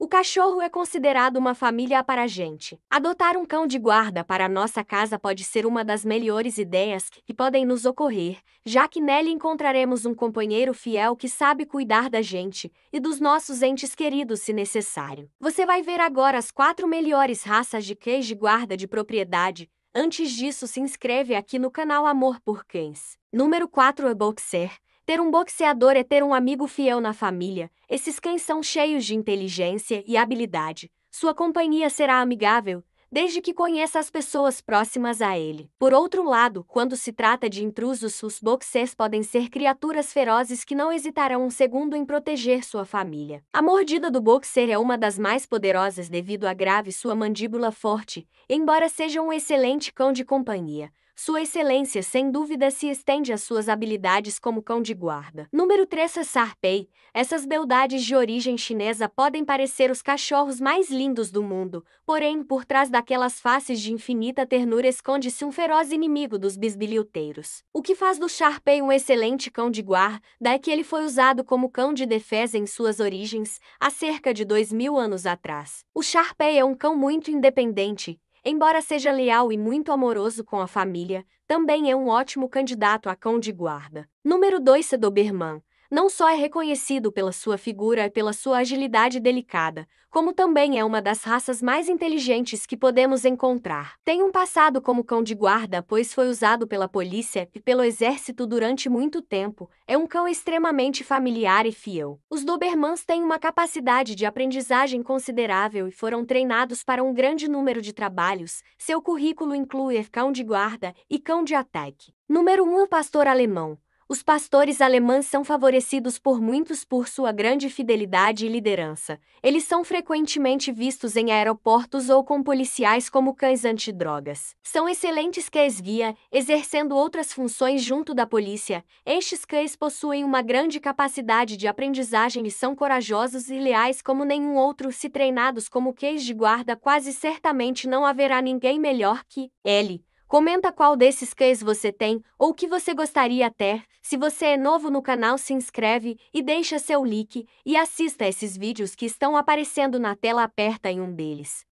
O cachorro é considerado uma família para a gente. Adotar um cão de guarda para a nossa casa pode ser uma das melhores ideias que podem nos ocorrer, já que nele encontraremos um companheiro fiel que sabe cuidar da gente e dos nossos entes queridos se necessário. Você vai ver agora as quatro melhores raças de cães de guarda de propriedade. Antes disso, se inscreve aqui no canal Amor por Cães. Número 4 é Boxer ter um boxeador é ter um amigo fiel na família, esses cães são cheios de inteligência e habilidade. Sua companhia será amigável, desde que conheça as pessoas próximas a ele. Por outro lado, quando se trata de intrusos, os boxers podem ser criaturas ferozes que não hesitarão um segundo em proteger sua família. A mordida do boxer é uma das mais poderosas devido à grave sua mandíbula forte, embora seja um excelente cão de companhia. Sua excelência sem dúvida se estende às suas habilidades como cão de guarda. Número 3 Cessar Pei. Essas beldades de origem chinesa podem parecer os cachorros mais lindos do mundo, porém, por trás daquelas faces de infinita ternura esconde-se um feroz inimigo dos bisbilhoteiros. O que faz do Pei um excelente cão de guarda é que ele foi usado como cão de defesa em suas origens, há cerca de dois mil anos atrás. O Pei é um cão muito independente, Embora seja leal e muito amoroso com a família, também é um ótimo candidato a cão de guarda. Número 2 Sedoberman não só é reconhecido pela sua figura e pela sua agilidade delicada, como também é uma das raças mais inteligentes que podemos encontrar. Tem um passado como cão de guarda, pois foi usado pela polícia e pelo exército durante muito tempo, é um cão extremamente familiar e fiel. Os Dobermans têm uma capacidade de aprendizagem considerável e foram treinados para um grande número de trabalhos, seu currículo inclui cão de guarda e cão de ataque. Número 1 um, Pastor alemão os pastores alemães são favorecidos por muitos por sua grande fidelidade e liderança. Eles são frequentemente vistos em aeroportos ou com policiais como cães antidrogas. São excelentes cães guia, exercendo outras funções junto da polícia. Estes cães possuem uma grande capacidade de aprendizagem e são corajosos e leais como nenhum outro. Se treinados como cães de guarda, quase certamente não haverá ninguém melhor que ele Comenta qual desses cães você tem ou que você gostaria ter. Se você é novo no canal, se inscreve e deixa seu like e assista esses vídeos que estão aparecendo na tela, aperta em um deles.